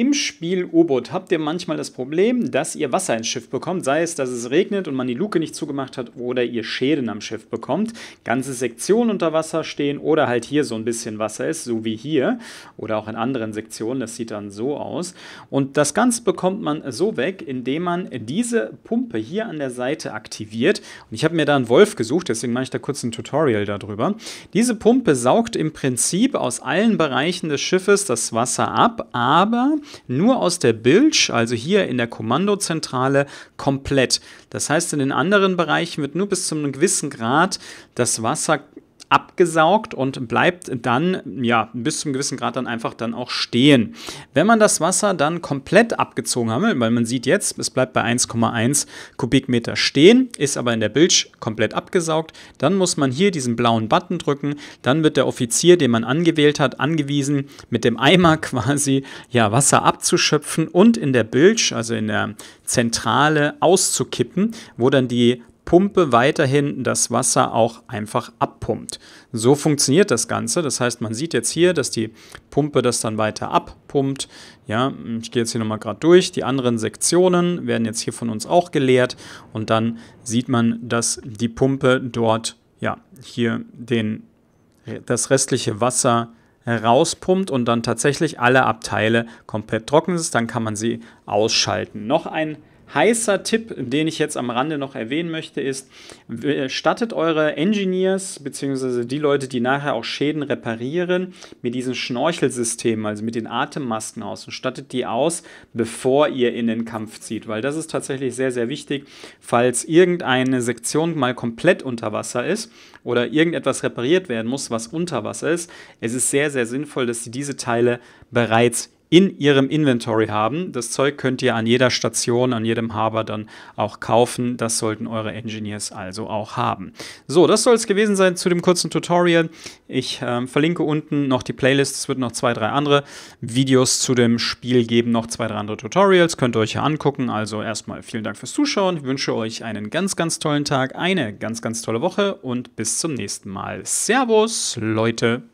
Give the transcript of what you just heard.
Im Spiel U-Boot habt ihr manchmal das Problem, dass ihr Wasser ins Schiff bekommt, sei es, dass es regnet und man die Luke nicht zugemacht hat oder ihr Schäden am Schiff bekommt, ganze Sektionen unter Wasser stehen oder halt hier so ein bisschen Wasser ist, so wie hier oder auch in anderen Sektionen, das sieht dann so aus. Und das Ganze bekommt man so weg, indem man diese Pumpe hier an der Seite aktiviert. Und ich habe mir da einen Wolf gesucht, deswegen mache ich da kurz ein Tutorial darüber. Diese Pumpe saugt im Prinzip aus allen Bereichen des Schiffes das Wasser ab, aber nur aus der Bilge, also hier in der Kommandozentrale, komplett. Das heißt, in den anderen Bereichen wird nur bis zu einem gewissen Grad das Wasser abgesaugt und bleibt dann ja bis zum gewissen Grad dann einfach dann auch stehen. Wenn man das Wasser dann komplett abgezogen haben will, weil man sieht jetzt, es bleibt bei 1,1 Kubikmeter stehen, ist aber in der Bilge komplett abgesaugt, dann muss man hier diesen blauen Button drücken, dann wird der Offizier, den man angewählt hat, angewiesen, mit dem Eimer quasi ja Wasser abzuschöpfen und in der Bilge, also in der Zentrale auszukippen, wo dann die Pumpe weiterhin das Wasser auch einfach abpumpt. So funktioniert das Ganze. Das heißt, man sieht jetzt hier, dass die Pumpe das dann weiter abpumpt. Ja, ich gehe jetzt hier nochmal gerade durch. Die anderen Sektionen werden jetzt hier von uns auch geleert und dann sieht man, dass die Pumpe dort ja, hier den, das restliche Wasser rauspumpt und dann tatsächlich alle Abteile komplett trocken ist. Dann kann man sie ausschalten. Noch ein Heißer Tipp, den ich jetzt am Rande noch erwähnen möchte, ist, äh, stattet eure Engineers bzw. die Leute, die nachher auch Schäden reparieren, mit diesen Schnorchelsystemen, also mit den Atemmasken aus und stattet die aus, bevor ihr in den Kampf zieht, weil das ist tatsächlich sehr, sehr wichtig, falls irgendeine Sektion mal komplett unter Wasser ist oder irgendetwas repariert werden muss, was unter Wasser ist. Es ist sehr, sehr sinnvoll, dass sie diese Teile bereits in ihrem Inventory haben. Das Zeug könnt ihr an jeder Station, an jedem Harbor dann auch kaufen. Das sollten eure Engineers also auch haben. So, das soll es gewesen sein zu dem kurzen Tutorial. Ich äh, verlinke unten noch die Playlist. Es wird noch zwei, drei andere Videos zu dem Spiel geben, noch zwei, drei andere Tutorials. Könnt ihr euch hier angucken. Also erstmal vielen Dank fürs Zuschauen. Ich wünsche euch einen ganz, ganz tollen Tag, eine ganz, ganz tolle Woche und bis zum nächsten Mal. Servus, Leute.